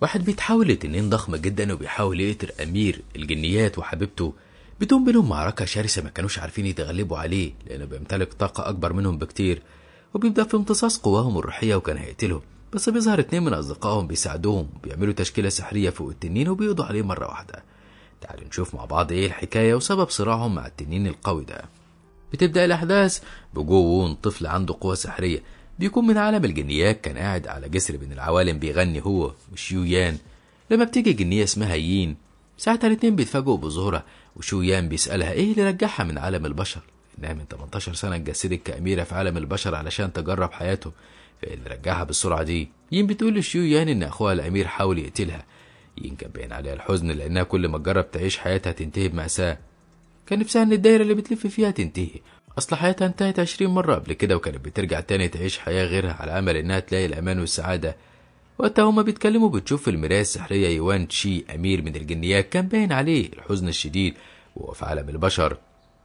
واحد بيتحول لتنين ضخمة جدا وبيحاول يقتل أمير الجنيات وحبيبته بتقوم بينهم معركة شرسة ما كانوش عارفين يتغلبوا عليه لأنه بيمتلك طاقة أكبر منهم بكتير وبيبدأ في امتصاص قواهم الروحية وكان هيقتلهم بس بيظهر اتنين من أصدقائهم بيساعدوهم بيعملوا تشكيلة سحرية فوق التنين وبيقضوا عليه مرة واحدة تعالوا نشوف مع بعض ايه الحكاية وسبب صراعهم مع التنين القوي ده بتبدأ الأحداث بجو وون طفل عنده قوة سحرية بيكون من عالم الجنيات كان قاعد على جسر بين العوالم بيغني هو وشيويان لما بتيجي جنية اسمها يين ساعتها الاتنين بيتفاجئوا بظهورها وشويان بيسألها ايه اللي رجعها من عالم البشر انها من 18 سنة اتجسدت كأميرة في عالم البشر علشان تجرب حياته فاللي اللي رجعها بالسرعة دي يين بتقول لشيويان ان اخوها الامير حاول يقتلها يين كان باين عليها الحزن لانها كل ما تجرب تعيش حياتها تنتهي بمأساة كان نفسها ان الدايرة اللي بتلف فيها تنتهي أصل حياتها انتهت عشرين مرة قبل كده وكانت بترجع تاني تعيش حياة غيرها على أمل إنها تلاقي الأمان والسعادة وقتها هما بيتكلموا بتشوف في المراية السحرية يوان تشي أمير من الجنيات كان باين عليه الحزن الشديد وهو في عالم البشر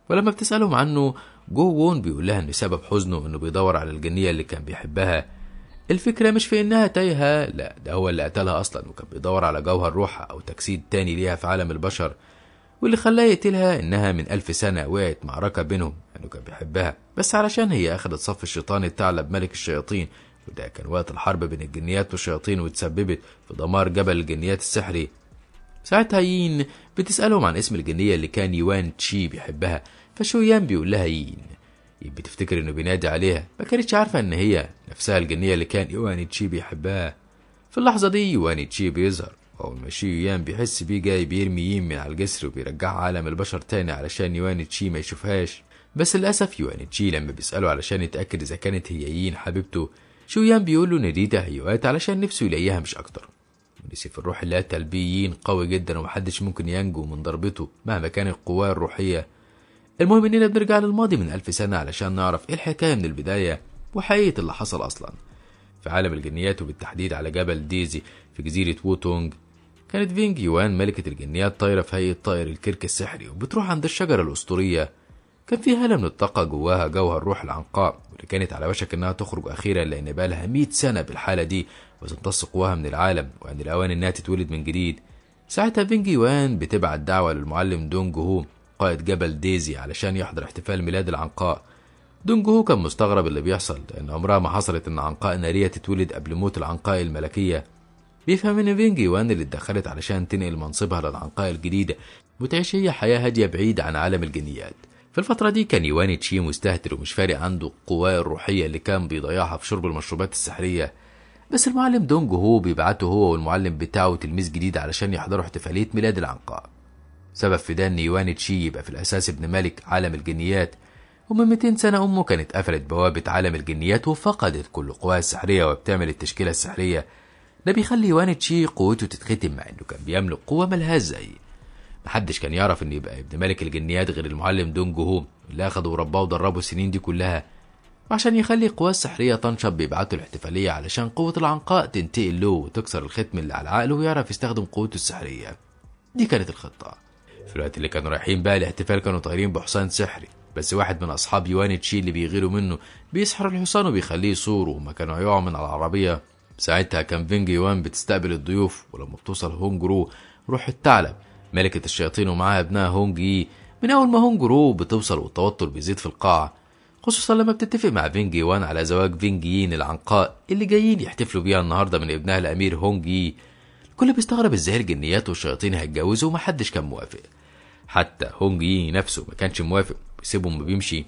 ولما بتسألهم عنه جو وون بيقول لها إن سبب حزنه إنه بيدور على الجنية اللي كان بيحبها الفكرة مش في إنها تايهة لا ده هو اللي قتلها أصلا وكان بيدور على جوهر روحها أو تجسيد تاني ليها في عالم البشر واللي خلاه يقتلها إنها من ألف سنة وقعت معركة بينهم ابنه كان بيحبها بس علشان هي أخدت صف الشيطان الثعلب ملك الشياطين وده كان وقت الحرب بين الجنيات والشياطين وتسببت في دمار جبل الجنيات السحري ساعتها يين بتسألهم عن اسم الجنية اللي كان يوان تشي بيحبها فشويان بيقول لها يين بتفتكر انه بينادي عليها ما كانتش عارفة ان هي نفسها الجنية اللي كان يوان تشي بيحبها في اللحظة دي يوان تشي بيظهر وأول ما شيويان بيحس بيه جاي بيرمي يين من على الجسر وبيرجعها عالم البشر تاني علشان يوان تشي ما يشوفهاش بس للأسف تشي لما بيسأله علشان يتأكد إذا كانت هي يين حبيبته شويان بيقول له إن دي تهيؤات علشان نفسه يلاقيها مش أكتر ونسيف الروح اللي تلبيين قوي جدا ومحدش ممكن ينجو من ضربته مهما كانت قواه الروحية المهم إننا بنرجع للماضي من ألف سنة علشان نعرف إيه الحكاية من البداية وحقيقة اللي حصل أصلا في عالم الجنيات وبالتحديد على جبل ديزي في جزيرة ووتونج كانت فينج يوان ملكة الجنيات طايرة في هيئة طائر الكرك السحري وبتروح عند الشجرة الأسطورية كان في هالة من الطاقة جواها جوهر روح العنقاء واللي كانت على وشك إنها تخرج أخيرا لأن بقالها 100 سنة بالحالة دي وتمتص قواها من العالم وعند الأوان إنها تتولد من جديد ساعتها فينجي وان بتبعت دعوة للمعلم دونج هو قائد جبل ديزي علشان يحضر احتفال ميلاد العنقاء دونج هو كان مستغرب اللي بيحصل لأن عمرها ما حصلت إن عنقاء نارية تتولد قبل موت العنقاء الملكية بيفهم إن فينجي وان اللي اتدخلت علشان تنقل منصبها للعنقاء الجديدة وتعيش هي حياة هادية بعيدة عن عالم الجنيات في الفترة دي كان يواني تشي مستهتر ومش فارق عنده القوى الروحية اللي كان بيضيعها في شرب المشروبات السحرية بس المعلم دونج هو بيبعته هو والمعلم بتاعه تلميذ جديد علشان يحضروا احتفالية ميلاد العنقاء سبب في ده ان يواني تشي يبقى في الأساس ابن ملك عالم الجنيات ومن 200 سنة أمه كانت قفلت بوابة عالم الجنيات وفقدت كل قواها السحرية وبتعمل التشكيلة السحرية ده بيخلي يوان تشي قوته تتختم مع انه كان بيملك قوة ملهاش زي محدش كان يعرف ان يبقى ابن ملك الجنيات غير المعلم دونج هوم اللي اخده ورباه ودربه السنين دي كلها وعشان يخلي قوى السحرية تنشط بيبعته الاحتفالية علشان قوة العنقاء تنتقل له وتكسر الختم اللي على عقله ويعرف يستخدم قوته السحرية دي كانت الخطة في الوقت اللي كانوا رايحين بقى الاحتفال كانوا طايرين بحصان سحري بس واحد من أصحاب يوان تشي اللي بيغيروا منه بيسحر الحصان وبيخليه يصور وما كانوا هيقعوا من على العربية ساعتها كان فينج يوان بتستقبل الضيوف ولما بتوصل هونجرو روح الثعلب ملكة الشياطين ومعاها ابنها هونج من أول ما هونج رو بتوصل والتوتر بيزيد في القاعة خصوصا لما بتتفق مع فينج يوان على زواج فينجيين العنقاء اللي جايين يحتفلوا بيها النهاردة من ابنها الأمير هونج الكل بيستغرب ازاي الجنيات والشياطين هيتجوزوا ومحدش كان موافق حتى هونج نفسه ما كانش موافق ما وبيمشي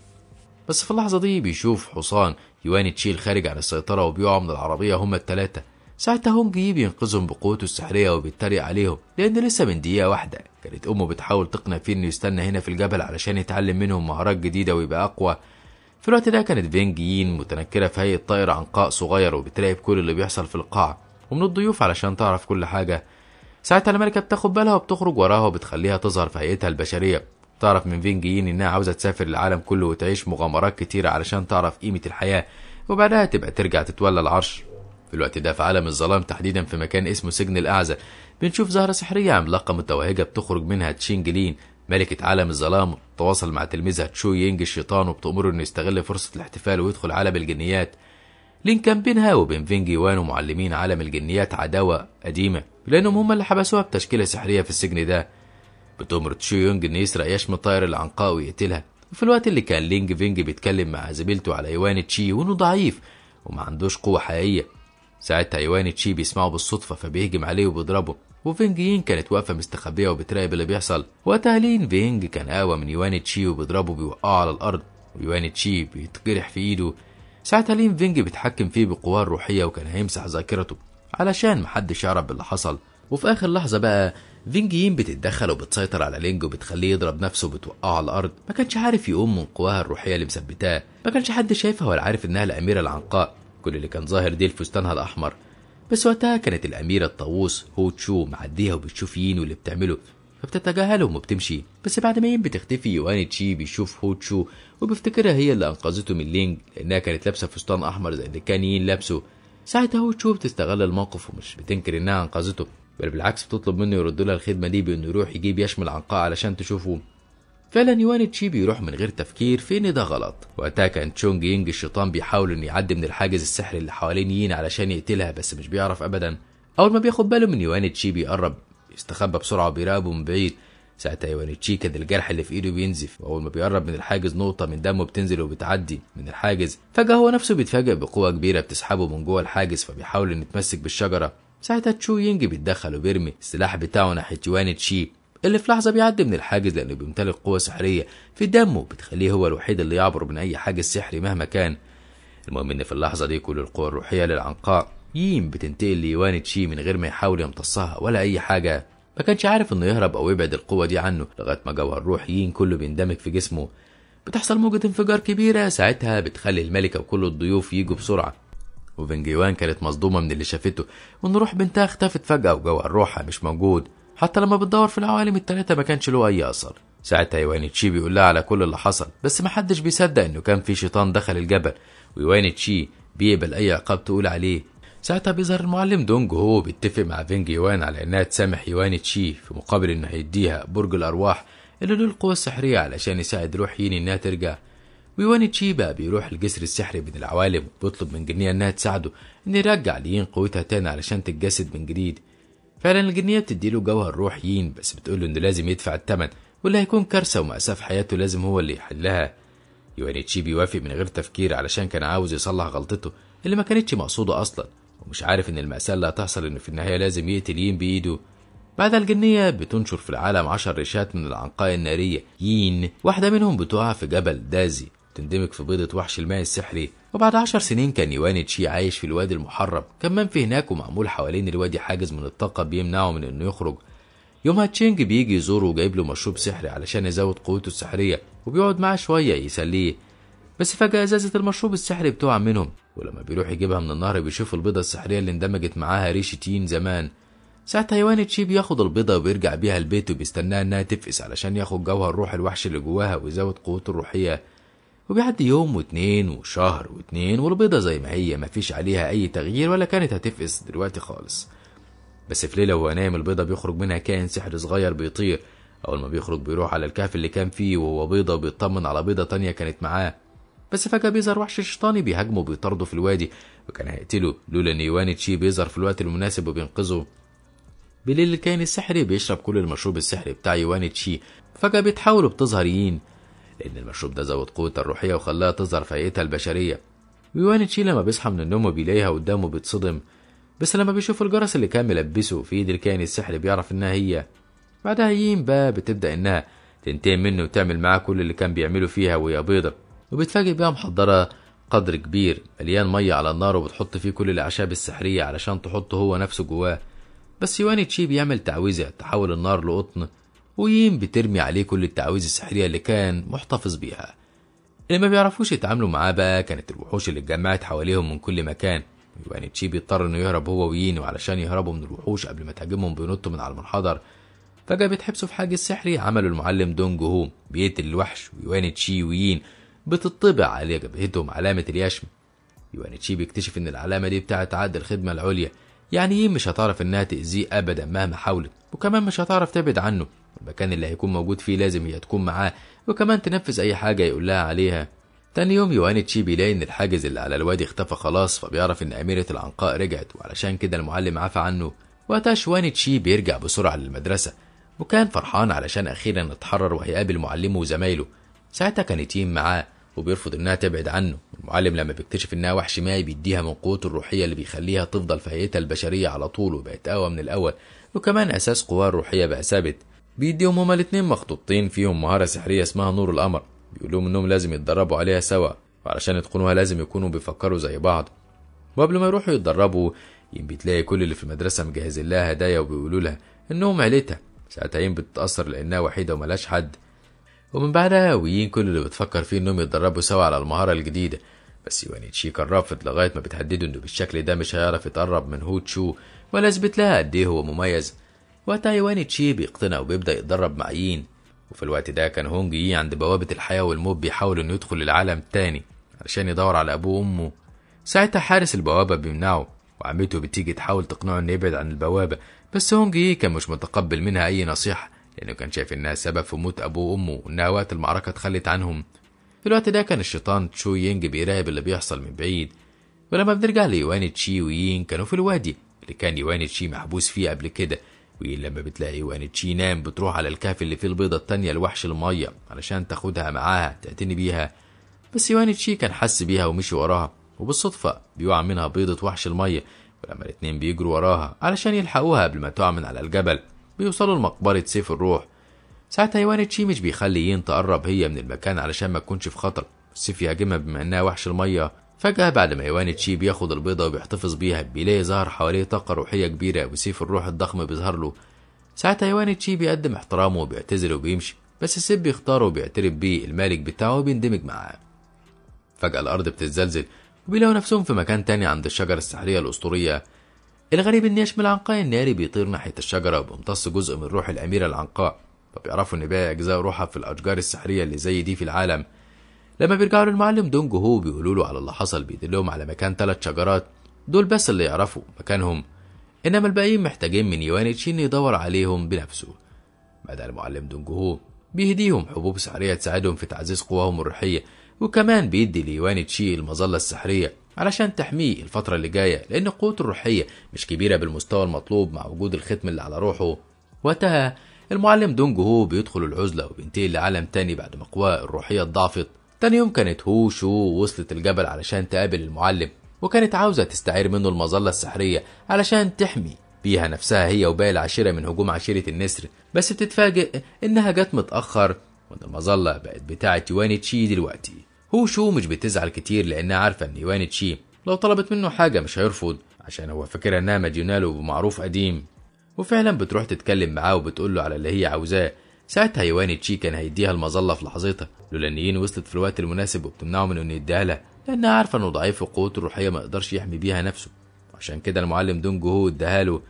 بس في اللحظة دي بيشوف حصان يوان تشيل خارج عن السيطرة وبيقعوا من العربية هما التلاتة ساعتها هونج يي بينقذهم بقوته السحرية وبيتريق عليهم لأن لسه من دقيقة واحدة كانت أمه بتحاول تقنع فيه إنه يستنى هنا في الجبل علشان يتعلم منهم مهارات جديدة ويبقى أقوى في الوقت ده كانت فينج يين متنكرة في هيئة طائر عنقاء صغير وبتراقب كل اللي بيحصل في القاع ومن الضيوف علشان تعرف كل حاجة ساعتها الملكة بتاخد بالها وبتخرج وراها وبتخليها تظهر في هيئتها البشرية تعرف من فينج يين إنها عاوزة تسافر العالم كله وتعيش مغامرات كتيرة علشان تعرف قيمة الحياة وبعدها تبقى ترجع تتولى العرش في الوقت ده في عالم الظلام تحديدا في مكان اسمه سجن الأعزة بنشوف زهرة سحرية عملاقة متوهجة بتخرج منها تشينج لين ملكة عالم الظلام تواصل مع تلميذها تشو يينج الشيطان وبتأمره إنه يستغل فرصة الاحتفال ويدخل عالم الجنيات لين كان بينها وبين فينجي وان ومعلمين عالم الجنيات عداوة قديمة لأنهم هم اللي حبسوها بتشكيلة سحرية في السجن ده بتأمر تشو يونج إنه يسرق يشم طائر العنقاء ويقتلها وفي الوقت اللي كان لينج فينج بيتكلم مع زميلته على إيوان تشي وإنه ضعيف وما عندوش قوة حقيقية ساعتها تايواني تشي بيسمعه بالصدفة فبيهجم عليه وبيضربه وفينج يين كانت واقفة مستخبية وبتراقب اللي بيحصل وقتها لين فينج كان اقوى من يوان تشي وبيضربه بيوقعه على الأرض ويوان تشي بيتجرح في إيده ساعتها لين فينج بيتحكم فيه بقواه الروحية وكان هيمسح ذاكرته علشان محدش يعرف باللي حصل وفي آخر لحظة بقى فينج يين بتتدخل وبتسيطر على لينج وبتخليه يضرب نفسه وبتوقعه على الأرض ما كانش عارف يقوم من قواها الروحية اللي مثبتاه ما كانش حد شايفها ولا عارف إنها الأميرة العنقاء كل اللي كان ظاهر ديل فستانها الأحمر بس وقتها كانت الأميرة الطاووس هو تشو معديها وبتشوف يين واللي بتعمله فبتتجاهلهم وبتمشي بس بعد ما يين بتختفي يوان تشي بيشوف هو تشو وبيفتكرها هي اللي أنقذته من لينج لأنها كانت لابسة فستان أحمر زي اللي كان يين لابسه ساعتها هو تشو بتستغل الموقف ومش بتنكر إنها أنقذته بل بالعكس بتطلب منه يرد لها الخدمة دي بإنه يروح يجيب يشمل عنقاء علشان تشوفه فعلا يوان تشي بيروح من غير تفكير في ان ده غلط وقتها كان تشونج ينج الشيطان بيحاول ان يعدي من الحاجز السحري اللي حوالين يين علشان يقتلها بس مش بيعرف ابدا اول ما بياخد باله من يوان تشي بيقرب يستخبى بسرعه وبيراقبه من بعيد ساعتها يوان تشي كان الجرح اللي في ايده بينزف واول ما بيقرب من الحاجز نقطه من دمه بتنزل وبتعدي من الحاجز فجاه هو نفسه بيتفاجئ بقوه كبيره بتسحبه من جوه الحاجز فبيحاول انه يتمسك بالشجره ساعتها تشو ينج بيتدخل وبيرمي السلاح بتاعه ناحيه يوان تشي اللي في لحظة بيعدي من الحاجز لأنه بيمتلك قوة سحرية في دمه بتخليه هو الوحيد اللي يعبر من أي حاجز سحري مهما كان المهم إن في اللحظة دي كل القوى الروحية للعنقاء ييم بتنتقل ليوان تشي من غير ما يحاول يمتصها ولا أي حاجة ما كانش عارف إنه يهرب أو يبعد القوة دي عنه لغاية ما جوهر روح يين كله بيندمج في جسمه بتحصل موجة انفجار كبيرة ساعتها بتخلي الملكة وكل الضيوف يجوا بسرعة وفينجيوان كانت مصدومة من اللي شافته وإن روح بنتها اختفت فجأة وجوهر روحها مش موجود حتى لما بتدور في العوالم التلاتة ما كانش له أي أثر ساعتها يواني تشي بيقول لها على كل اللي حصل بس محدش بيصدق إنه كان في شيطان دخل الجبل ويواني تشي بيقبل أي عقاب تقول عليه ساعتها بيظهر المعلم دونج هو بيتفق مع فينج يوان على إنها تسامح يواني تشي في مقابل إنه هيديها برج الأرواح اللي له القوة السحرية علشان يساعد روح يين إنها ترجع ويواني تشي بقى بيروح الجسر السحري بين العوالم وبيطلب من جنية إنها تساعده إن يرجع ليين قوتها تاني علشان تتجسد من جديد فعلا الجنيه بتديله جوهر روحيين بس بتقوله انه لازم يدفع الثمن واللي هيكون كارثه ومأساة في حياته لازم هو اللي يحلها يوانيتشي بيوافق من غير تفكير علشان كان عاوز يصلح غلطته اللي ما كانتش مقصوده اصلا ومش عارف ان المأساة اللي هتحصل انه في النهايه لازم يقتل يين بايده بعدها الجنية بتنشر في العالم عشر ريشات من العنقاء النارية يين واحدة منهم بتقع في جبل دازي تندمج في بيضة وحش الماء السحري وبعد عشر سنين كان يوان تشي عايش في الوادي المحرم كان منفي هناك ومعمول حوالين الوادي حاجز من الطاقة بيمنعه من إنه يخرج يومها تشينج بيجي يزوره وجايب له مشروب سحري علشان يزود قوته السحرية وبيقعد معاه شوية يسليه بس فجأة إزازة المشروب السحري بتقع منهم ولما بيروح يجيبها من النهر بيشوف البيضة السحرية اللي اندمجت معاها ريشة تين زمان ساعتها يوان تشي بياخد البيضة وبيرجع بيها البيت وبيستناها إنها تفقس علشان ياخد جوهر الروح الوحش اللي جواها ويزود قوته الروحية وبيعدي يوم واتنين وشهر واتنين والبيضة زي ما هي مفيش عليها أي تغيير ولا كانت هتفقس دلوقتي خالص بس في ليلة وهو نايم البيضة بيخرج منها كائن سحر صغير بيطير أول ما بيخرج بيروح على الكهف اللي كان فيه وهو بيضة وبيطمن على بيضة تانية كانت معاه بس فجأة بيظهر وحش شيطاني بيهاجمه وبيطارده في الوادي وكان هيقتله لولا إن يوان تشي بيظهر في الوقت المناسب وبينقذه بليل الكائن السحري بيشرب كل المشروب السحري بتاع يوان تشي فجأة بيتحول وبتظهر يين لأن المشروب ده زود قوتها الروحية وخلاها تظهر فايتها البشرية تشي لما بيصحى من النوم وبيلاقيها قدامه بيتصدم بس لما بيشوف الجرس اللي كان ملبسه في ايد الكائن السحري بيعرف انها هي بعدها يين بقى بتبدأ انها تنتقم منه وتعمل معاه كل اللي كان بيعمله فيها وهي بيضة وبتفاجئ بيها محضرة قدر كبير مليان مية على النار وبتحط فيه كل الأعشاب السحرية علشان تحطه هو نفسه جواه بس يواني تشي بيعمل تعويذة تحول النار لقطن وين بترمي عليه كل التعاويذ السحرية اللي كان محتفظ بيها اللي ما بيعرفوش يتعاملوا معاه بقى كانت الوحوش اللي اتجمعت حواليهم من كل مكان يعني تشي بيضطر انه يهرب هو ويين وعلشان يهربوا من الوحوش قبل ما تهاجمهم بينطوا من على المنحدر فجأة بيتحبسوا في حاجز سحري عمله المعلم دونج هوم بيقتل الوحش ويوان تشي ويين بتطبع على جبهتهم علامة اليشم يوان تشي بيكتشف ان العلامة دي بتاعت عقد الخدمة العليا يعني ايه مش هتعرف انها تأذيه ابدا مهما حاولت وكمان مش هتعرف تبعد عنه المكان اللي هيكون موجود فيه لازم هي تكون معاه وكمان تنفذ أي حاجة يقولها عليها تاني يوم تشي بيلاقي إن الحاجز اللي على الوادي اختفى خلاص فبيعرف إن أميرة العنقاء رجعت وعلشان كده المعلم عفى عنه وقتها تشي بيرجع بسرعة للمدرسة وكان فرحان علشان أخيرا اتحرر وهيقابل معلمه وزمايله ساعتها كانت يين معاه وبيرفض إنها تبعد عنه المعلم لما بيكتشف إنها وحش ما بيديها من قوته الروحية اللي بيخليها تفضل في هيئتها البشرية على طول وبقت أقوى من الأول وكمان أساس قواه الروحية بقى ثابت بيديهم هما الاتنين مخطوطين فيهم مهارة سحرية اسمها نور القمر بيقولوا إنهم لازم يتدربوا عليها سوا وعلشان يتقنوها لازم يكونوا بيفكروا زي بعض وقبل ما يروحوا يتدربوا يمكن بتلاقي كل اللي في المدرسة مجهزين لها هدايا وبيقولوا لها إنهم عيلتها ساعتها يمكن بتتأثر لأنها وحيدة وملهاش حد ومن بعدها ويين كل اللي بتفكر فيه إنهم يتدربوا سوا على المهارة الجديدة بس يوانيتشي كان رافض لغاية ما بتهدده إنه بالشكل ده مش هيعرف يتقرب من هوتشو ولا أثبت لها قد إيه هو مميز وقتها يواني تشي بيقتنع وبيبدأ يتدرب مع يين وفي الوقت ده كان هونج يي عند بوابة الحياة والموت بيحاول إنه يدخل العالم تاني علشان يدور على أبوه وأمه ساعتها حارس البوابة بيمنعه وعمته بتيجي تحاول تقنعه إنه يبعد عن البوابة بس هونج يي كان مش متقبل منها أي نصيحة لأنه كان شايف إنها سبب في موت أبوه وأمه وإنها وقت المعركة اتخلت عنهم في الوقت ده كان الشيطان تشو يينج بيراقب اللي بيحصل من بعيد ولما بنرجع ليوان تشي ويين كانوا في الوادي اللي كان يوان تشي محبوس فيه قبل كده ولما بتلاقي يوان تشي نام بتروح على الكهف اللي فيه البيضة التانية لوحش المية علشان تاخدها معاها تعتني بيها بس يوان تشي كان حس بيها ومشي وراها وبالصدفة بيقع منها بيضة وحش المية ولما الاتنين بيجروا وراها علشان يلحقوها قبل ما تقع من على الجبل بيوصلوا لمقبرة سيف الروح ساعتها يوان تشي مش بيخلي ين تقرب هي من المكان علشان ما تكونش في خطر السيف يهاجمها بما انها وحش المية فجأة بعد ما يوان تشي بياخد البيضة وبيحتفظ بيها بيلاقي ظهر حواليه طاقة روحية كبيرة وسيف الروح الضخم بيظهر له ساعتها يوان تشي بيقدم احترامه وبيعتذر وبيمشي بس السيف بيختاره وبيعترف بيه المالك بتاعه وبيندمج معاه فجأة الأرض بتتزلزل وبيلاقوا نفسهم في مكان تاني عند الشجرة السحرية الأسطورية الغريب إن يشمل عنقاء الناري بيطير ناحية الشجرة وبيمتص جزء من روح الأميرة العنقاء فبيعرفوا إن باقي أجزاء روحها في الأشجار السحرية اللي زي دي في العالم لما بيرجعوا للمعلم دونج هو بيقولوا له على اللي حصل بيدلهم على مكان ثلاث شجرات دول بس اللي يعرفوا مكانهم إنما الباقيين محتاجين من يوان تشين يدور عليهم بنفسه بدأ المعلم دونج هو بيهديهم حبوب سحرية تساعدهم في تعزيز قواهم الروحية وكمان بيدي ليوان تشي المظلة السحرية علشان تحميه الفترة اللي جاية لأن قوته الروحية مش كبيرة بالمستوى المطلوب مع وجود الختم اللي على روحه وقتها المعلم دونج هو بيدخل العزلة وبينتقل لعالم تاني بعد ما قواه الروحية ضعفت تاني يوم كانت هوشو وصلت الجبل علشان تقابل المعلم وكانت عاوزة تستعير منه المظلة السحرية علشان تحمي بيها نفسها هي وباقي العشيرة من هجوم عشيرة النسر بس بتتفاجئ إنها جت متأخر وإن المظلة بقت بتاعة يوان تشي دلوقتي هوشو مش بتزعل كتير لأنها عارفة إن يوان تشي لو طلبت منه حاجة مش هيرفض عشان هو فاكرها إنها مديوناله بمعروف قديم وفعلا بتروح تتكلم معاه وبتقول له على اللي هي عاوزاه ساعتها يواني تشي كان هيديها المظله في لحظتها لولا ان يين وصلت في الوقت المناسب وبتمنعه من انه يديها لها لانها عارفه انه ضعيف وقوته الروحيه ما يقدرش يحمي بيها نفسه عشان كده المعلم دونج هو اداها له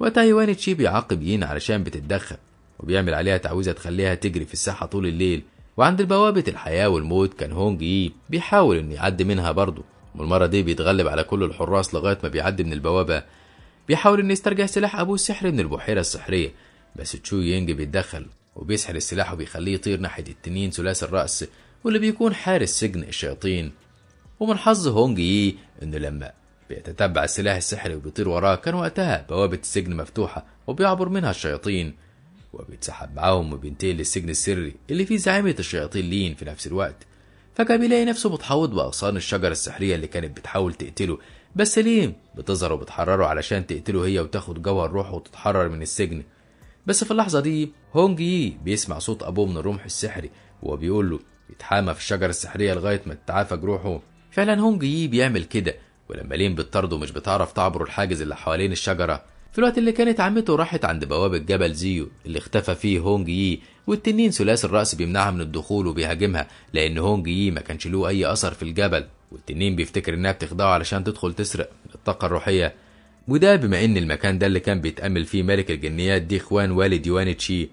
وقتها يواني تشي بيعاقب يين علشان بتتدخل وبيعمل عليها تعويذه تخليها تجري في الساحه طول الليل وعند بوابة الحياة والموت كان هونج يي بيحاول إنه يعدي منها برضه والمرة دي بيتغلب على كل الحراس لغاية ما بيعدي من البوابة بيحاول إنه يسترجع سلاح أبوه السحري من البحيرة السحرية بس تشو يينج بيتدخل وبيسحر السلاح وبيخليه يطير ناحية التنين ثلاثي الرأس واللي بيكون حارس سجن الشياطين ومن حظ هونج يي إنه لما بيتتبع السلاح السحري وبيطير وراه كان وقتها بوابة السجن مفتوحة وبيعبر منها الشياطين وبيتسحب معاهم وبينتقل للسجن السري اللي فيه زعيمة الشياطين لين في نفس الوقت فكان بيلاقي نفسه متحوط بأغصان الشجرة السحرية اللي كانت بتحاول تقتله بس ليه بتظهر وبتحرره علشان تقتله هي وتاخد جوهر روحه وتتحرر من السجن بس في اللحظة دي هونج يي بيسمع صوت أبوه من الرمح السحري وهو بيقول له يتحامى في الشجرة السحرية لغاية ما تتعافى جروحه فعلا هونج يي بيعمل كده ولما لين بتطارده مش بتعرف تعبر الحاجز اللي حوالين الشجرة في الوقت اللي كانت عمته راحت عند بوابة جبل زيو اللي اختفى فيه هونج يي والتنين ثلاثي الرأس بيمنعها من الدخول وبيهاجمها لأن هونج يي ما كانش له أي أثر في الجبل والتنين بيفتكر إنها بتخدعه علشان تدخل تسرق الطاقة الروحية وده بما ان المكان ده اللي كان بيتأمل فيه ملك الجنيات دي اخوان والد يوان تشي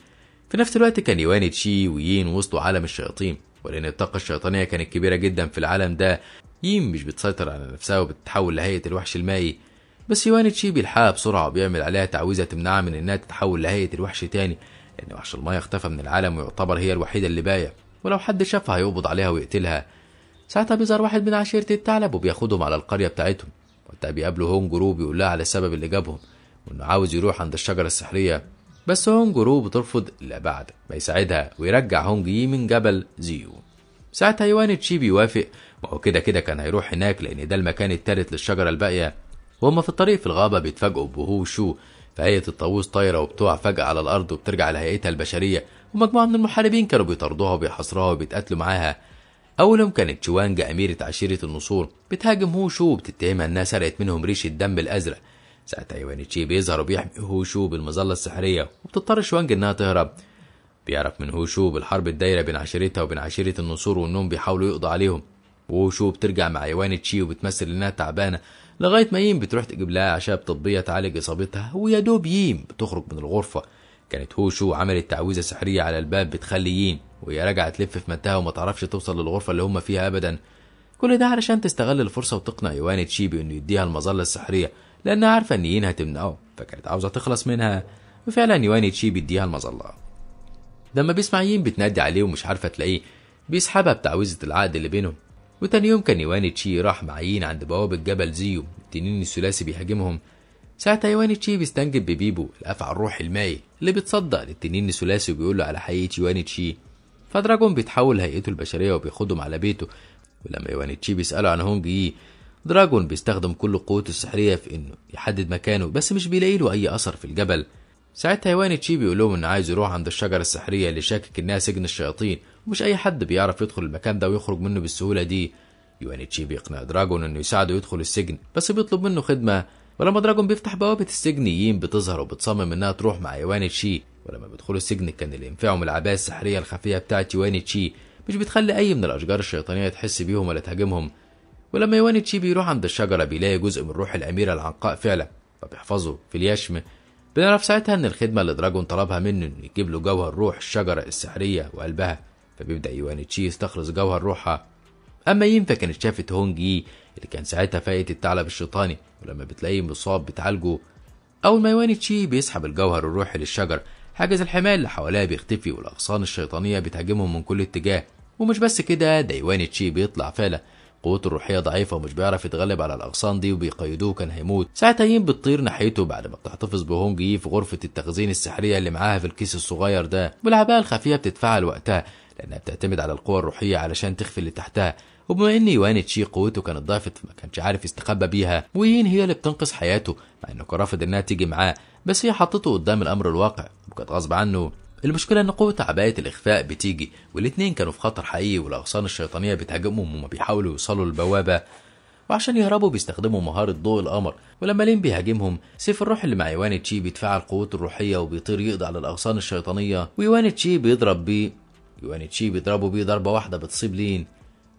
في نفس الوقت كان يوان تشي ويين وصلوا عالم الشياطين ولان الطاقة الشيطانية كانت كبيرة جدا في العالم ده يين مش بتسيطر على نفسها وبتتحول لهيئة الوحش المائي بس يوان تشي بيلحقها بسرعة وبيعمل عليها تعويذة تمنعها من انها تتحول لهيئة الوحش تاني لان وحش المايه اختفى من العالم ويعتبر هي الوحيدة اللي باية ولو حد شافها هيقبض عليها ويقتلها ساعتها بيظهر واحد من عشيرة الثعلب وبياخدهم على القرية بتاعتهم حتى بيقابله هونجرو بيقول لها على سبب اللي جابهم وانه عاوز يروح عند الشجرة السحرية بس هونجرو بترفض لا بعد بيساعدها ويرجع هونجي من جبل زيو ساعتها يوان تشي بيوافق وهو كده كده كان هيروح هناك لأن ده المكان التالت للشجرة الباقية وهما في الطريق في الغابة بيتفاجئوا بوهوشو شو فهيئة الطاووس طايرة وبتقع فجأة على الأرض وبترجع لهيئتها البشرية ومجموعة من المحاربين كانوا بيطاردوها وبيحاصروها وبيتقاتلوا معاها أولهم كانت شوانجا أميرة عشيرة النصور بتهاجم هوشو وبتتهمها إنها سرقت منهم ريش الدم الأزرق ساعتها يوانيتشي بيظهر وبيحمي هوشو بالمظلة السحرية وبتضطر شوانج إنها تهرب بيعرف من هوشو بالحرب الدايرة بين عشيرتها وبين عشيرة النصور وإنهم بيحاولوا يقضوا عليهم وهوشو بترجع مع يوانيتشي وبتمثل إنها تعبانة لغاية ما ييم بتروح تجيب لها أعشاب طبية تعالج إصابتها ويا دوب ييم بتخرج من الغرفة كانت هوشو عملت تعويذة سحرية على الباب بتخلي يين وهي راجعة تلف في منتهى وما تعرفش توصل للغرفة اللي هم فيها أبدا كل ده علشان تستغل الفرصة وتقنع يوان تشيبي إنه يديها المظلة السحرية لأنها عارفة إن يين هتمنعه فكانت عاوزة تخلص منها وفعلا يوان تشيبي يديها المظلة لما بيسمع يين بتنادي عليه ومش عارفة تلاقيه بيسحبها بتعويذة العقد اللي بينهم وتاني يوم كان يوان تشي راح مع يين عند بوابة جبل زيو التنين الثلاثي بيهاجمهم ساعتها يواني تشي بيستنجد ببيبو الافعى الروحي المايل اللي بيتصدق للتنين الثلاثي وبيقول له على حقيقه يواني تشي فدراجون بيتحول هيئته البشريه وبياخدهم على بيته ولما يواني تشي بيساله عن هونج يي دراجون بيستخدم كل قوته السحريه في انه يحدد مكانه بس مش بيلاقي له اي اثر في الجبل ساعتها يواني تشي بيقول لهم انه عايز يروح عند الشجره السحريه اللي شاكك انها سجن الشياطين ومش اي حد بيعرف يدخل المكان ده ويخرج منه بالسهوله دي يواني تشي بيقنع دراجون انه يساعده يدخل السجن بس بيطلب منه خدمه ولما دراجون بيفتح بوابة السجن يين بتظهر وبتصمم انها تروح مع يوان تشي ولما بيدخلوا السجن كان اللي ينفعهم العباية السحرية الخفية بتاعت يوان تشي مش بتخلي أي من الأشجار الشيطانية تحس بيهم ولا تهاجمهم ولما يوان تشي بيروح عند الشجرة بيلاقي جزء من روح الأميرة العنقاء فعلا فبيحفظه في اليشم بنعرف ساعتها إن الخدمة اللي دراجون طلبها منه إنه يجيب له جوهر روح الشجرة السحرية وقلبها فبيبدأ يوان تشي يستخلص جوهر روحها أما يين فكانت شافت هونج يي اللي كان ساعتها فايت الثعلب الشيطاني ولما بتلاقيه مصاب بتعالجه أول ما يواني تشي بيسحب الجوهر الروحي للشجر حاجز الحمال اللي حواليها بيختفي والأغصان الشيطانية بتهاجمهم من كل اتجاه ومش بس كده ده يواني تشي بيطلع فعلا قوته الروحية ضعيفة ومش بيعرف يتغلب على الأغصان دي وبيقيدوه كان هيموت ساعتها يين بتطير ناحيته بعد ما بتحتفظ بهونج يي في غرفة التخزين السحرية اللي معاها في الكيس الصغير ده والعباءة الخفية بتتفعل وقتها لأنها بتعتمد على القوة الروحية علشان تخفي اللي تحتها وبما ان يوان تشي قوته كانت ضعفت ما كانش عارف يستخبى بيها وين هي اللي بتنقذ حياته مع انه كان رافض انها تيجي معاه بس هي حطته قدام الامر الواقع وكانت غصب عنه المشكلة إن قوة عباية الإخفاء بتيجي والاتنين كانوا في خطر حقيقي والأغصان الشيطانية بتهاجمهم وما بيحاولوا يوصلوا للبوابة وعشان يهربوا بيستخدموا مهارة ضوء القمر ولما لين بيهاجمهم سيف الروح اللي مع يوان تشي بيتفاعل قوته الروحية وبيطير يقضي على الأغصان الشيطانية ويوان تشي بيضرب بيه يوان تشي بيضربه بيه ضربة واحدة بتصيب لين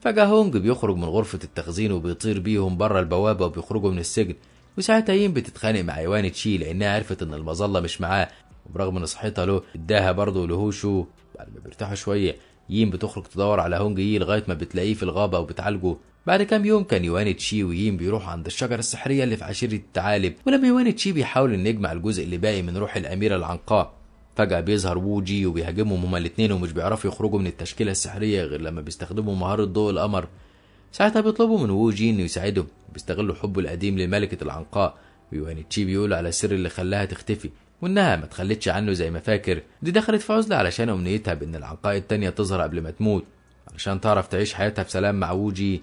فجأة هونج بيخرج من غرفة التخزين وبيطير بيهم بره البوابة وبيخرجوا من السجن وساعتها يين بتتخانق مع ايوان تشي لانها عرفت ان المظله مش معاه وبرغم ان صحتها له اداها برضه لهوشو بعد ما بيرتاحوا شويه يين بتخرج تدور على هونج يي لغايه ما بتلاقيه في الغابه وبتعالجه بعد كام يوم كان يوان تشي ويين بيروحوا عند الشجرة السحرية اللي في عشيرة التعالب ولما يوان تشي بيحاول انه يجمع الجزء اللي باقي من روح الأميرة العنقاء فجأة بيظهر ووجي وبيهاجمهم هما الاتنين ومش بيعرفوا يخرجوا من التشكيلة السحرية غير لما بيستخدموا مهارة ضوء القمر ساعتها بيطلبوا من ووجي انه يساعدهم بيستغلوا حبه القديم لملكة العنقاء تشي بيقول على السر اللي خلاها تختفي وانها ما تخلتش عنه زي ما فاكر دي دخلت في عزلة علشان امنيتها بان العنقاء التانية تظهر قبل ما تموت علشان تعرف تعيش حياتها في سلام مع ووجي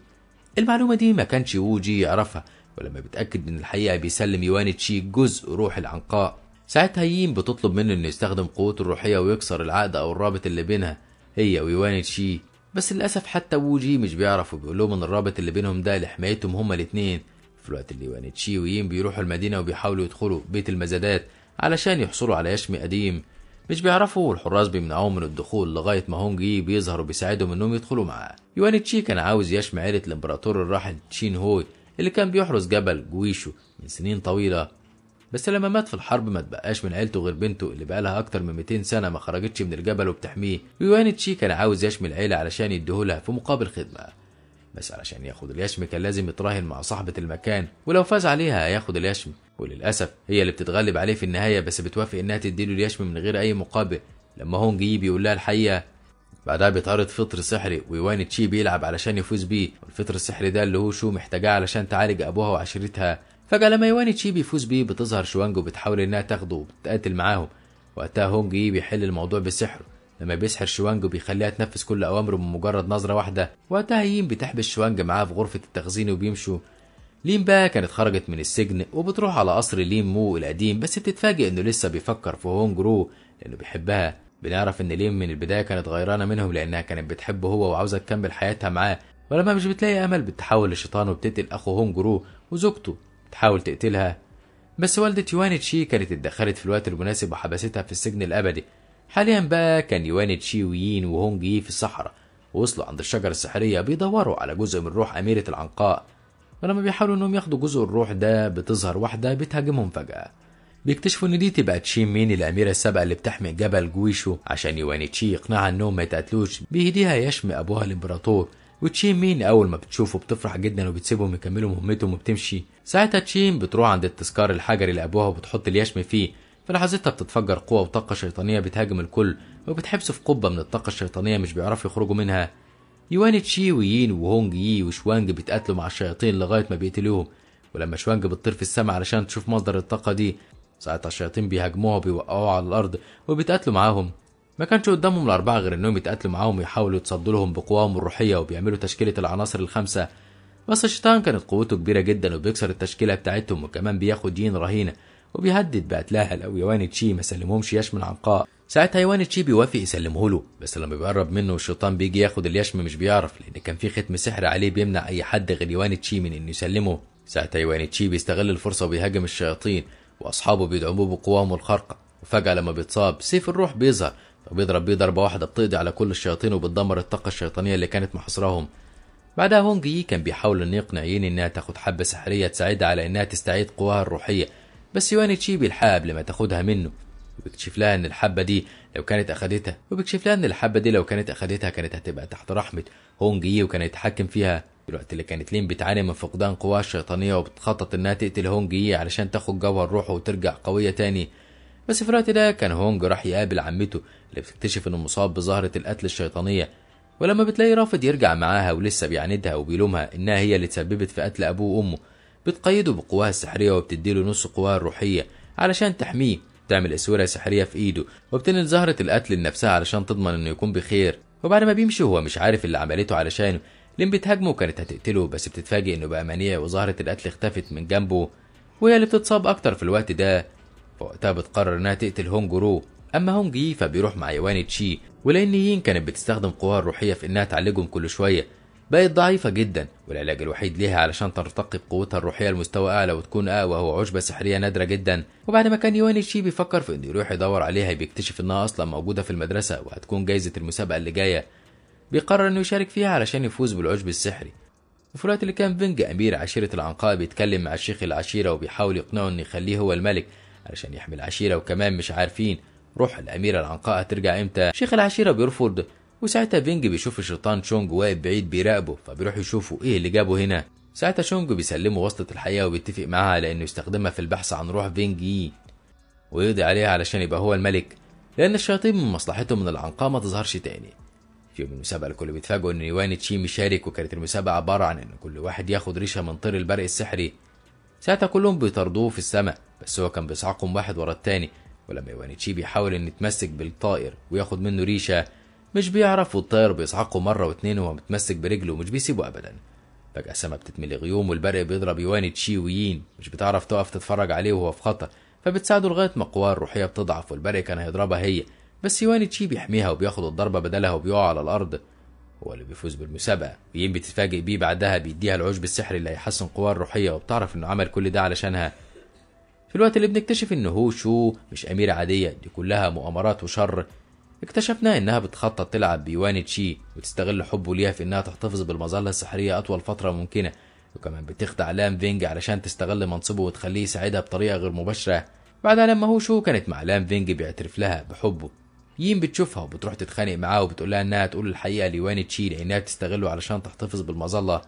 المعلومة دي ما كانش ووجي يعرفها ولما بيتأكد من الحقيقة بيسلم تشي جزء روح العنقاء ساعتها يين بتطلب منه انه يستخدم قوته الروحية ويكسر العقد او الرابط اللي بينها هي ويوان تشي بس للأسف حتى ووجي مش بيعرف وبيقول لهم ان الرابط اللي بينهم ده لحمايتهم هما الاتنين في الوقت اللي يوان تشي ويين بيروحوا المدينة وبيحاولوا يدخلوا بيت المزادات علشان يحصلوا على يشمي قديم مش بيعرفوا والحراس بيمنعوهم من الدخول لغاية ما هونج يي بيظهر وبيساعدهم انهم يدخلوا معاه يوان تشي كان عاوز يشمي عيلة الامبراطور الراحل تشين هوي اللي كان بيحرس جبل جويشو من سنين طويلة بس لما مات في الحرب ما تبقاش من عيلته غير بنته اللي بقالها أكتر من 200 سنة ما خرجتش من الجبل وبتحميه ويوان تشي كان عاوز يشمي العيلة علشان يديهولها في مقابل خدمة بس علشان ياخد اليشم كان لازم يتراهن مع صاحبة المكان ولو فاز عليها هياخد اليشم وللأسف هي اللي بتتغلب عليه في النهاية بس بتوافق إنها تديله اليشم من غير أي مقابل لما هونج جي بيقول لها الحقيقة بعدها بيتعرض فطر سحري ويوان تشي بيلعب علشان يفوز بيه والفطر السحري ده اللي هو شو محتاجاه علشان تعالج أبوها وعشيرتها فجأة لما يواني تشي بيفوز بيه بتظهر شوانجو بتحاول إنها تاخده وبتتقاتل معاهم وقتها هونجي بيحل الموضوع بسحره لما بيسحر شوانجو بيخليها تنفذ كل أوامره بمجرد نظرة واحدة وقتها يين بتحبس شوانج معاه في غرفة التخزين وبيمشوا لين بقى كانت خرجت من السجن وبتروح على قصر لين مو القديم بس بتتفاجئ إنه لسه بيفكر في هونج رو لأنه بيحبها بنعرف إن لين من البداية كانت غيرانة منهم لأنها كانت بتحبه هو وعاوزة تكمل حياتها معاه ولما مش بتلاقي أمل بتحول لشيطان وبتقتل أخو هونج رو وزوجته تحاول تقتلها بس والدة يوان تشي كانت اتدخلت في الوقت المناسب وحبستها في السجن الأبدي حاليا بقى كان يوان تشي ويين وهونج يي في الصحراء وصلوا عند الشجرة السحرية بيدوروا على جزء من روح أميرة العنقاء ولما بيحاولوا إنهم ياخدوا جزء الروح ده بتظهر واحدة بتهاجمهم فجأة بيكتشفوا إن دي تبقى تشي مين الأميرة السابقة اللي بتحمي جبل جويشو عشان يوان تشي يقنعها إنهم ما يتقتلوش بيهديها يشمي أبوها الإمبراطور وتشين مين اول ما بتشوفه بتفرح جدا وبتسيبهم يكملوا مهمتهم وبتمشي ساعتها تشين بتروح عند التذكار الحجري اللي ابوها وبتحط اليشم فيه في لحظتها بتتفجر قوة وطاقة شيطانية بتهاجم الكل وبتحبسه في قبة من الطاقة الشيطانية مش بيعرفوا يخرجوا منها يوان تشي ويين وهونج يي وشوانج بيتقاتلوا مع الشياطين لغاية ما بيقتلوهم ولما شوانج بتطير في السماء علشان تشوف مصدر الطاقة دي ساعتها الشياطين بيهاجموها وبيوقعوها على الأرض وبيتقاتلوا معاهم ما كانش قدامهم الأربعة غير إنهم يتقاتلوا معاهم ويحاولوا يتصدوا لهم بقواهم الروحية وبيعملوا تشكيلة العناصر الخمسة بس الشيطان كانت قوته كبيرة جدا وبيكسر التشكيلة بتاعتهم وكمان بياخد ين رهينة وبيهدد بقتلها لو يوان تشي ما سلمهمش يشم العنقاء ساعتها يوان تشي بيوافق يسلمه له بس لما بيقرب منه الشيطان بيجي ياخد اليشم مش بيعرف لأن كان في ختم سحر عليه بيمنع أي حد غير يوان تشي من إنه يسلمه ساعتها يوان تشي بيستغل الفرصة وبيهاجم الشياطين وأصحابه بيدعموه بقواهم الخارقة وفجأة لما بيتصاب سيف الروح بيظهر وبيضرب بيه ضربة واحدة بتقضي على كل الشياطين وبتدمر الطاقة الشيطانية اللي كانت محاصراهم بعدها هونج يي كان بيحاول انه يقنع يين انها تاخد حبة سحرية تساعدها على انها تستعيد قواها الروحية بس يواني تشي بيلحقها قبل ما تاخدها منه وبيكتشف لها ان الحبة دي لو كانت اخدتها وبيكتشف لها ان الحبة دي لو كانت اخدتها كانت هتبقى تحت رحمة هونج يي وكان يتحكم فيها في الوقت اللي كانت لين بتعاني من فقدان قواها الشيطانية وبتخطط انها تقتل هونج يي علشان تاخد جوهر روحه وترجع قوية تاني بس في الوقت ده كان هونج راح يقابل عمته اللي بتكتشف انه مصاب بظاهرة القتل الشيطانية ولما بتلاقي رافض يرجع معاها ولسه بيعاندها وبيلومها انها هي اللي تسببت في قتل ابوه وامه بتقيده بقواها السحرية وبتديله نص قواها الروحية علشان تحميه بتعمل اسورة سحرية في ايده وبتنل زهرة القتل لنفسها علشان تضمن انه يكون بخير وبعد ما بيمشي هو مش عارف اللي عملته علشانه لين بتهاجمه كانت هتقتله بس بتتفاجئ انه بقى منيع وزهرة القتل اختفت من جنبه وهي اللي بتتصاب اكتر في الوقت ده فوقتها بتقرر انها تقتل هونجرو أما هونجي فبيروح مع يوان تشي ولان يين كانت بتستخدم قواها الروحية في إنها تعالجهم كل شوية بقت ضعيفة جدا والعلاج الوحيد ليها علشان ترتقي بقوتها الروحية لمستوى أعلى وتكون أقوى هو عشبة سحرية نادرة جدا وبعد ما كان يواني تشي بيفكر في إنه يروح يدور عليها بيكتشف إنها أصلا موجودة في المدرسة وهتكون جايزة المسابقة اللي جاية بيقرر إنه يشارك فيها علشان يفوز بالعشب السحري وفي الوقت اللي كان فينج أمير عشيرة العنقاء بيتكلم مع شيخ العشيرة وبيحاول يقنعه إنه يخليه هو الملك علشان يحمي العشيرة وكمان مش عارفين روح الأميرة العنقاء هترجع إمتى؟ شيخ العشيرة بيرفض وساعتها فينج بيشوف الشيطان شونج واقف بعيد بيراقبه فبيروح يشوفه إيه اللي جابه هنا ساعتها شونج بيسلمه وصلة الحقيقة وبيتفق معاها على إنه يستخدمها في البحث عن روح فينج يي ويقضي عليها علشان يبقى هو الملك لأن الشياطين من مصلحتهم إن العنقاء ما تظهرش تاني في يوم المسابقة الكل بيتفاجئوا إن يوان تشي مشارك وكانت المسابقة عبارة عن إن كل واحد ياخد ريشة من طير البرق السحري ساعتها كلهم بيطاردوه في السماء بس هو كان بيصعقهم واحد ورا التاني ولما يوانيتشي بيحاول ان يتمسك بالطائر وياخد منه ريشه مش بيعرف والطائر بيصعقه مره واتنين وهو متمسك برجله ومش بيسيبه ابدا فجاه سما بتتملي غيوم والبرق بيضرب يوانيتشي ويين مش بتعرف تقف تتفرج عليه وهو في خطر فبتساعده لغايه ما قواه الروحيه بتضعف والبرق كان هيضربها هي بس يوانيتشي بيحميها وبياخد الضربه بدلها وبيقع على الارض هو اللي بيفوز بالمسابقه ويين بتتفاجئ بيه بعدها بيديها العشب السحري اللي هيحسن قواها الروحيه وبتعرف انه عمل كل ده علشانها في الوقت اللي بنكتشف ان هوشو مش أميرة عادية دي كلها مؤامرات وشر اكتشفنا انها بتخطط تلعب بيوان تشي وتستغل حبه ليها في انها تحتفظ بالمظلة السحرية اطول فترة ممكنة وكمان بتخدع لام فينج علشان تستغل منصبه وتخليه يساعدها بطريقة غير مباشرة بعدها لما هوشو كانت مع لام فينج بيعترف لها بحبه يين بتشوفها وبتروح تتخانق معاه وبتقول لها انها تقول الحقيقة ليوان تشي لانها بتستغله علشان تحتفظ بالمظلة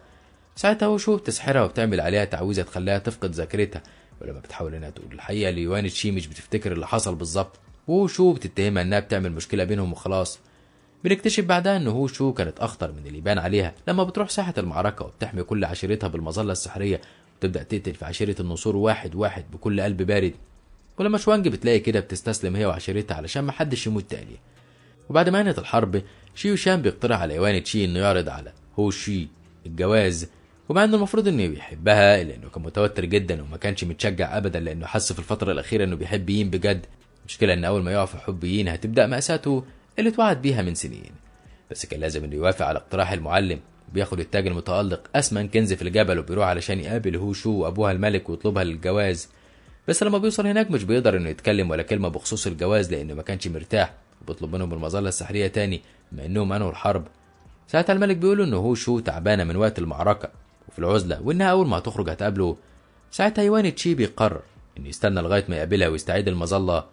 ساعتها هوشو بتسحرها وبتعمل عليها تعويذة تخليها تفقد ذاكرتها ولما بتحاول انها تقول الحقيقه ليوان تشي مش بتفتكر اللي حصل بالظبط شو بتتهمها انها بتعمل مشكله بينهم وخلاص بنكتشف بعدها ان هو شو كانت اخطر من اللي يبان عليها لما بتروح ساحه المعركه وبتحمي كل عشيرتها بالمظله السحريه وتبدا تقتل في عشيره النصور واحد واحد بكل قلب بارد ولما شوانج بتلاقي كده بتستسلم هي وعشيرتها علشان محدش يموت تاني وبعد ما انهت الحرب شيو شان بيقترح على ايوان تشي انه يعرض على هو شي الجواز ومع انه المفروض انه بيحبها لانه كان متوتر جدا وما كانش متشجع ابدا لانه حس في الفتره الاخيره انه بيحب يين بجد المشكله ان اول ما يقع في حب يين هتبدا ماساته اللي اتوعد بيها من سنين بس كان لازم انه يوافق على اقتراح المعلم بياخد التاج المتألق أسمن كنز في الجبل وبيروح علشان يقابل هوشو وأبوها الملك ويطلبها للجواز بس لما بيوصل هناك مش بيقدر إنه يتكلم ولا كلمة بخصوص الجواز لأنه ما كانش مرتاح وبيطلب منهم المظلة السحرية تاني بما إنهم منعوا الحرب ساعتها الملك بيقول إن هوشو تعبانة من وقت المعركة وفي العزلة وإنها أول ما هتخرج هتقابله ساعتها يواني تشي بيقرر إنه يستنى لغاية ما يقابلها ويستعيد المظلة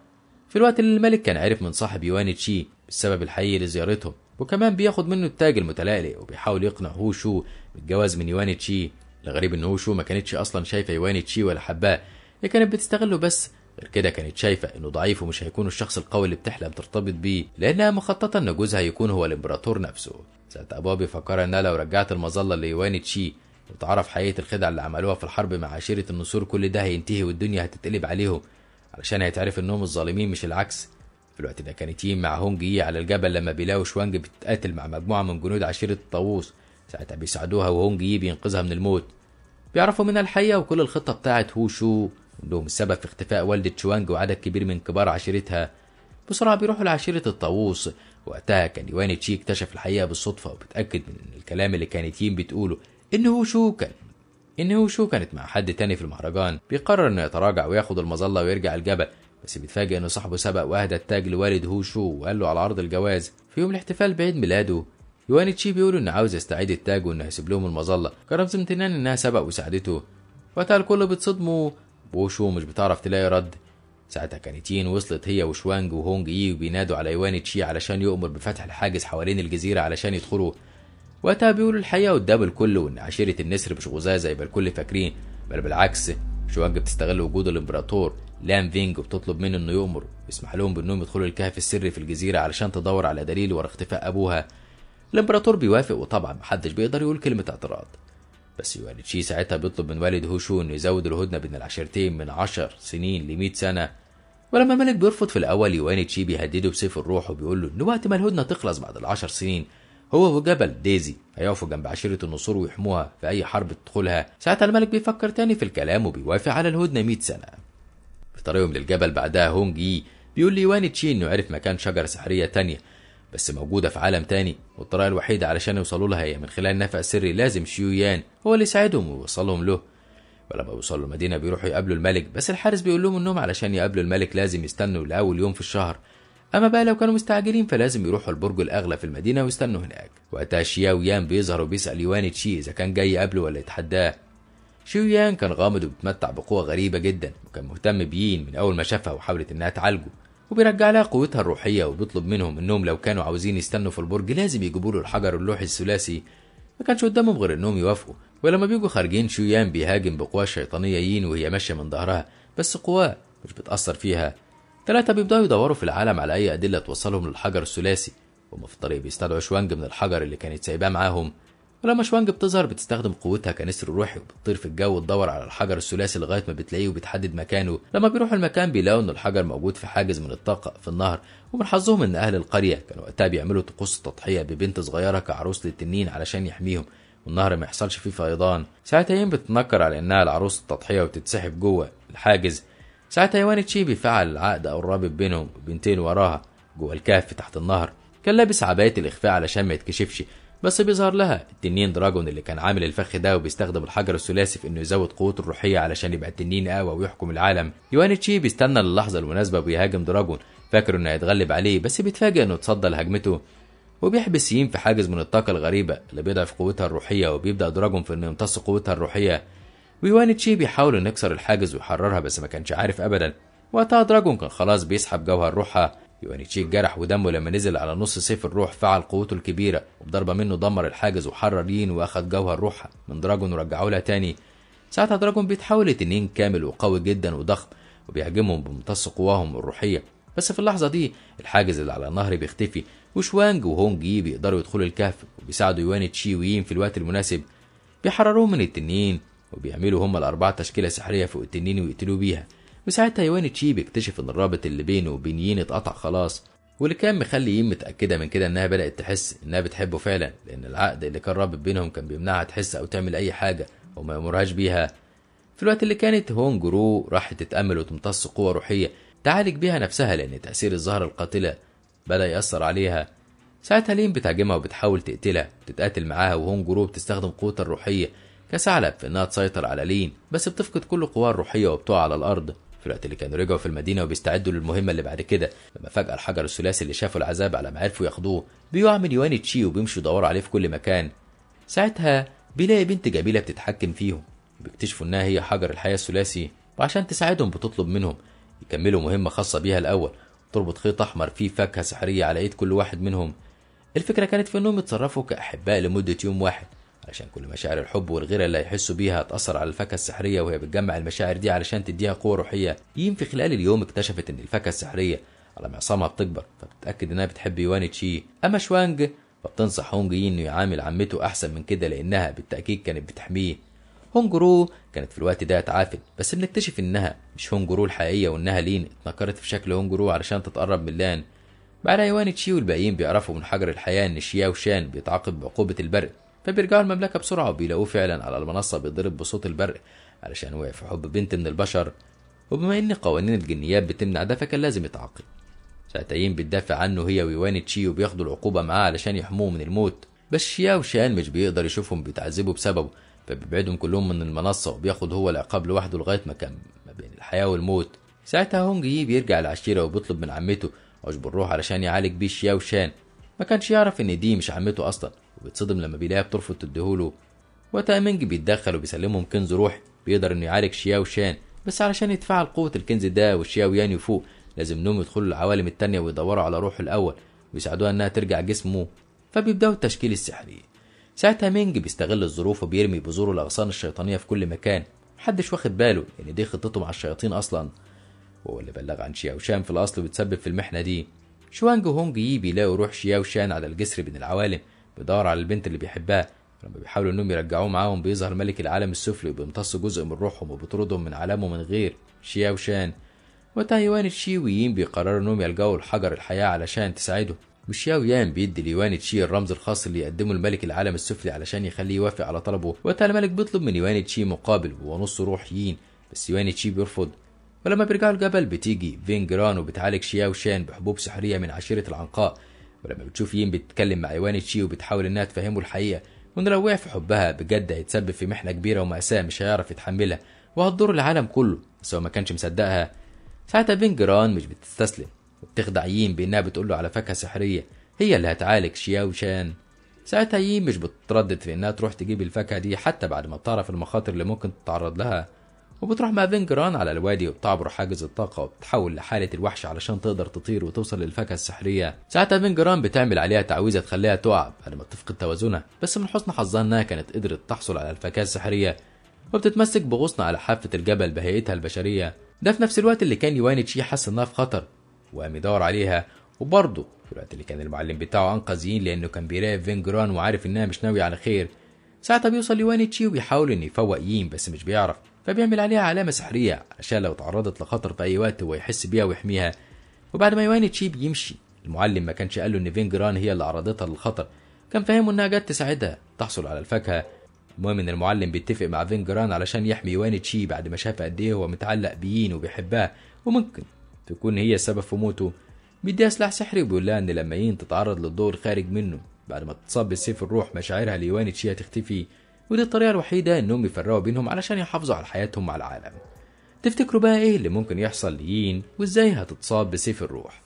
في الوقت اللي الملك كان عارف من صاحب يواني تشي السبب الحقيقي لزيارتهم وكمان بياخد منه التاج المتلألئ وبيحاول يقنع هوشو بالجواز من يواني تشي الغريب إن هوشو ما كانتش أصلا شايفة يواني تشي ولا حباه هي كانت بتستغله بس غير كده كانت شايفة إنه ضعيف ومش هيكون الشخص القوي اللي بتحلم ترتبط بيه لأنها مخططة إن جوزها يكون هو الإمبراطور نفسه ساعتها أبوها بيفكرها إنها لو رجعت المظلة ليواني تشي وتعرف حقيقة الخدع اللي عملوها في الحرب مع عشيرة النسور كل ده هينتهي والدنيا هتتقلب عليهم علشان هيتعرف انهم الظالمين مش العكس في الوقت ده كانت يين مع هونج يي على الجبل لما بيلاقوا شوانج بتتقاتل مع مجموعة من جنود عشيرة الطاووس ساعتها بيساعدوها وهونج يي بينقذها من الموت بيعرفوا منها الحقيقة وكل الخطة بتاعت هوشو عندهم السبب في اختفاء والدة شوانج وعدد كبير من كبار عشيرتها بسرعة بيروحوا لعشيرة الطاووس وقتها كان يواني تشي اكتشف الحقيقة بالصدفة وبتأكد من الكلام اللي كانت يين بتقوله إنه شو كان إنه شو كانت مع حد تاني في المهرجان بيقرر إنه يتراجع وياخد المظلة ويرجع الجبل بس بيتفاجئ إن صاحبه سبق وأهدى التاج لوالد هو شو وقال له على عرض الجواز في يوم الاحتفال بعيد ميلاده يوان تشي بيقول إنه عاوز يستعيد التاج وإنه هيسيب لهم المظلة كرمز امتنان إنها سبق وساعدته وقتها الكل بتصدمه وشو مش بتعرف تلاقي رد ساعتها كانت يين وصلت هي وشوانج وهونج يي وبينادوا على يوان تشي علشان يؤمر بفتح الحاجز حوالين الجزيرة علشان يدخلوا وقتها بيقولوا الحقيقه قدام الكل وان عشيره النسر مش غزاه زي ما الكل فاكرين بل بالعكس شوانج بتستغل وجود الامبراطور لام فينج وبتطلب منه انه يؤمر ويسمح لهم بانهم يدخلوا الكهف السري في الجزيره علشان تدور على دليل ورا اختفاء ابوها الامبراطور بيوافق وطبعا محدش بيقدر يقول كلمه اعتراض بس يوانيتشي ساعتها بيطلب من والد هوشو انه يزود الهدنه بين العشيرتين من عشر سنين 100 سنه ولما الملك بيرفض في الاول يوانيتشي بيهدده بسيف الروح وبيقول له ان وقت ما الهدنه تخلص بعد العشر سنين هو وجبل ديزي هيقفوا جنب عشيرة النصور ويحموها في أي حرب تدخلها ساعتها الملك بيفكر تاني في الكلام وبيوافق على الهدنة 100 سنة في طريقهم للجبل بعدها هونج يي بيقول ليواني تشي إنه عرف مكان شجرة سحرية تانية بس موجودة في عالم تاني والطريقة الوحيدة علشان يوصلوا لها هي من خلال نفق سري لازم شيويان هو اللي يساعدهم ويوصلهم له ولما بيوصلوا المدينة بيروحوا يقابلوا الملك بس الحارس بيقول لهم إنهم علشان يقابلوا الملك لازم يستنوا لأول يوم في الشهر أما بقى لو كانوا مستعجلين فلازم يروحوا البرج الأغلى في المدينة ويستنوا هناك وقتها شياو يان بيظهر وبيسأل يوان تشي إذا كان جاي قبله ولا يتحداه شيو يان كان غامض وبيتمتع بقوة غريبة جدا وكان مهتم بيين من أول ما شافها وحاولت إنها تعالجه وبيرجع لها قوتها الروحية وبيطلب منهم إنهم لو كانوا عاوزين يستنوا في البرج لازم يجيبوا له الحجر اللوحي الثلاثي ما كانش قدامهم غير إنهم يوافقوا ولما بيجوا خارجين شيو يان بيهاجم بقوة شيطانية يين وهي ماشية من ظهرها بس قواه مش بتأثر فيها ثلاثة بيبدأوا يدوروا في العالم على أي أدلة توصلهم للحجر الثلاثي وهم في الطريق بيستدعوا شوانج من الحجر اللي كانت سايباه معاهم ولما شوانج بتظهر بتستخدم قوتها كنسر روحي وبتطير في الجو وتدور على الحجر الثلاثي لغاية ما بتلاقيه وبتحدد مكانه لما بيروحوا المكان بيلاقوا إن الحجر موجود في حاجز من الطاقة في النهر ومن حظهم إن أهل القرية كانوا وقتها بيعملوا طقوس التضحية ببنت صغيرة كعروس للتنين علشان يحميهم والنهر ما يحصلش فيه فيضان ساعتها يم بتتنكر على انها العروس التضحيه وتتسحب جوه الحاجز ساعتها يواني تشيبي فعل العقد أو الرابط بينهم بنتين وراها جوه الكهف تحت النهر كان لابس عباية الإخفاء علشان ما يتكشفش بس بيظهر لها التنين دراجون اللي كان عامل الفخ ده وبيستخدم الحجر الثلاثي في انه يزود قوته الروحيه علشان يبقى التنين اقوى آه ويحكم العالم يوان تشي بيستنى اللحظه المناسبه وبيهاجم دراجون فاكر انه هيتغلب عليه بس بيتفاجئ انه اتصدى لهجمته وبيحبس يين في حاجز من الطاقه الغريبه اللي بيضعف قوتها الروحيه وبيبدا دراجون في انه يمتص قوتها الروحيه ويوان تشي بيحاول انه يكسر الحاجز ويحررها بس ما كانش عارف ابدا وقتها دراجون كان خلاص بيسحب جوهر روحها تشي اتجرح ودمه لما نزل على نص سيف الروح فعل قوته الكبيرة وبضربة منه دمر الحاجز وحرر يين واخد جوهر روحها من دراجون ورجعه لها تاني ساعتها دراجون بيتحول لتنين كامل وقوي جدا وضخم وبيهاجمهم بممتص قواهم الروحية بس في اللحظة دي الحاجز اللي على النهر بيختفي وشوانج وهونج يي بيقدروا يدخلوا الكهف وبيساعدوا يواني تشي ويين في الوقت المناسب بيحرروهم من التنين وبيعملوا هما الأربعة تشكيلة سحرية فوق التنين ويقتلوه بيها وساعتها يوان تشي بيكتشف ان الرابط اللي بينه وبين يين اتقطع خلاص واللي كان مخلي يين متأكدة من كده انها بدأت تحس انها بتحبه فعلا لان العقد اللي كان رابط بينهم كان بيمنعها تحس او تعمل اي حاجة وما يأمرهاش بيها في الوقت اللي كانت هونج رو راحت تتأمل وتمتص قوة روحية تعالج بيها نفسها لأن تأثير الزهرة القاتلة بدأ يأثر عليها ساعتها لين بتهاجمها وبتحاول تقتلها وتتقاتل معاها وهونج رو بتستخدم قوتها الروحية كثعلب في انها تسيطر على لين بس بتفقد كل قواها الروحيه وبتقع على الارض في الوقت اللي كانوا رجعوا في المدينه وبيستعدوا للمهمه اللي بعد كده لما فجاه الحجر الثلاثي اللي شافوا العذاب على ما عرفوا ياخدوه بيقع من يوان تشي وبيمشوا يدوروا عليه في كل مكان ساعتها بيلاقي بنت جميله بتتحكم فيهم بيكتشفوا انها هي حجر الحياه الثلاثي وعشان تساعدهم بتطلب منهم يكملوا مهمه خاصه بيها الاول تربط خيط احمر فيه فاكهه سحريه على ايد كل واحد منهم الفكره كانت في انهم يتصرفوا كاحباء لمده يوم واحد عشان كل مشاعر الحب والغيره اللي هيحسوا بيها هتأثر على الفاكهة السحرية وهي بتجمع المشاعر دي علشان تديها قوة روحية يين في خلال اليوم اكتشفت إن الفاكهة السحرية على معصمها بتكبر فبتتأكد إنها بتحب يوان تشي أما شوانج فبتنصح هونج يي إنه يعامل عمته أحسن من كده لأنها بالتأكيد كانت بتحميه هونج رو كانت في الوقت ده تعافت بس بنكتشف إنها مش هونج رو الحقيقية وإنها لين اتنكرت في شكل هونج رو علشان تتقرب من لان بعدها يوان تشي والباقيين بيعرفوا من حجر الحياة إن شياو شان بيتعاقب بعقوبة البرد فبيرجعوا المملكة بسرعة وبيلاقوه فعلا على المنصة بيضرب بصوت البرق علشان وقع في حب بنت من البشر وبما إن قوانين الجنيات بتمنع ده فكان لازم يتعاقب ساعتين بتدافع عنه هي ويوان تشي وبياخدوا العقوبة معاه علشان يحموه من الموت بس شيا وشان مش بيقدر يشوفهم بيتعذبوا بسببه فبيبعدهم كلهم من المنصة وبياخد هو العقاب لوحده لغاية ما كان ما بين الحياة والموت ساعتها هونج يي بيرجع العشيرة وبيطلب من عمته عشب الروح علشان يعالج بيه شيا وشان ما كانش يعرف ان دي مش عمته اصلا وبيتصدم لما بيلاقيها بترفض تديهوله وتأمينج بيتدخل وبيسلمهم كنز روح بيقدر انه يعالج شياو شان بس علشان يتفاعل قوة الكنز ده والشياو يان يعني يفوق لازم انهم يدخلوا العوالم التانية ويدوروا على روحه الأول ويساعدوها انها ترجع جسمه فبيبدأوا التشكيل السحري ساعتها مينج بيستغل الظروف وبيرمي بذور الأغصان الشيطانية في كل مكان محدش واخد باله يعني دي خطته مع الشياطين أصلا وهو اللي بلغ عن شياو شان في الأصل وبتسبب في المحنة دي شوانج هونج يي بيلاقوا روح شياو شان على الجسر بين العوالم بيدور على البنت اللي بيحبها لما بيحاولوا انهم يرجعوه معاهم بيظهر ملك العالم السفلي وبيمتص جزء من روحهم وبيطردهم من عالمه من غير شياو شان وتايوان الشيويين بيقرروا انهم يلجأوا لحجر الحياة علشان تساعده وشياو يان بيدي ليوان تشي الرمز الخاص اللي يقدمه الملك العالم السفلي علشان يخليه يوافق على طلبه وقتها الملك بيطلب من يوان تشي مقابل ونص روح يين بس يوان تشي بيرفض ولما بيرجعوا الجبل بتيجي فين جران وبتعالج شياو شان بحبوب سحرية من عشيرة العنقاء ولما بتشوف يين بتتكلم مع ايوان تشي وبتحاول انها تفهمه الحقيقه وان لو وقع في حبها بجد هيتسبب في محنه كبيره ومأساة مش هيعرف يتحملها وهتضر العالم كله بس هو ما كانش مصدقها ساعتها بين جيران مش بتستسلم وبتخدع يين بانها بتقوله على فاكهه سحريه هي اللي هتعالج شياو شان ساعتها يين مش بتتردد في انها تروح تجيب الفاكهه دي حتى بعد ما بتعرف المخاطر اللي ممكن تتعرض لها وبتروح مع فينجران على الوادي وبتعبر حاجز الطاقة وبتتحول لحالة الوحش علشان تقدر تطير وتوصل للفاكهة السحرية ساعتها فينجران بتعمل عليها تعويذة تخليها تقع بعد ما تفقد توازنها بس من حسن حظها انها كانت قدرت تحصل على الفاكهة السحرية وبتتمسك بغصن على حافة الجبل بهيئتها البشرية ده في نفس الوقت اللي كان يواني تشي حس انها في خطر وقام يدور عليها وبرضه في الوقت اللي كان المعلم بتاعه انقذ يين لانه كان بيراقب فينجران وعارف انها مش ناوية على خير ساعتها بيوصل تشي وبيحاول انه يفوق يين بس مش بيعرف فبيعمل عليها علامة سحرية عشان لو اتعرضت لخطر في أي وقت هو يحس بيها ويحميها وبعد ما يواني تشيب يمشي المعلم ما كانش قال له إن فينجران هي اللي عرضتها للخطر كان فاهمه إنها جت تساعدها تحصل على الفاكهة المهم إن المعلم بيتفق مع فينجران علشان يحمي يواني تشي بعد ما شاف قد إيه هو متعلق بيين وبيحبها وممكن تكون هي السبب في موته بيديها سلاح سحري وبيقول لها إن لما يين تتعرض للضوء الخارج منه بعد ما تتصاب بالسيف الروح مشاعرها ليواني تشي هتختفي ودي الطريقة الوحيدة إنهم يفرقوا بينهم علشان يحافظوا على حياتهم مع العالم تفتكروا بقى إيه اللي ممكن يحصل ليين وإزاي هتتصاب بسيف الروح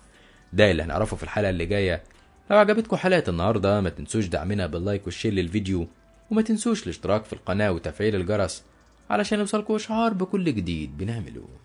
ده اللي هنعرفه في الحلقة اللي جاية لو عجبتكم حلقة النهاردة ما تنسوش دعمنا باللايك والشير للفيديو وما تنسوش الاشتراك في القناة وتفعيل الجرس علشان يوصلكوا إشعار بكل جديد بنعمله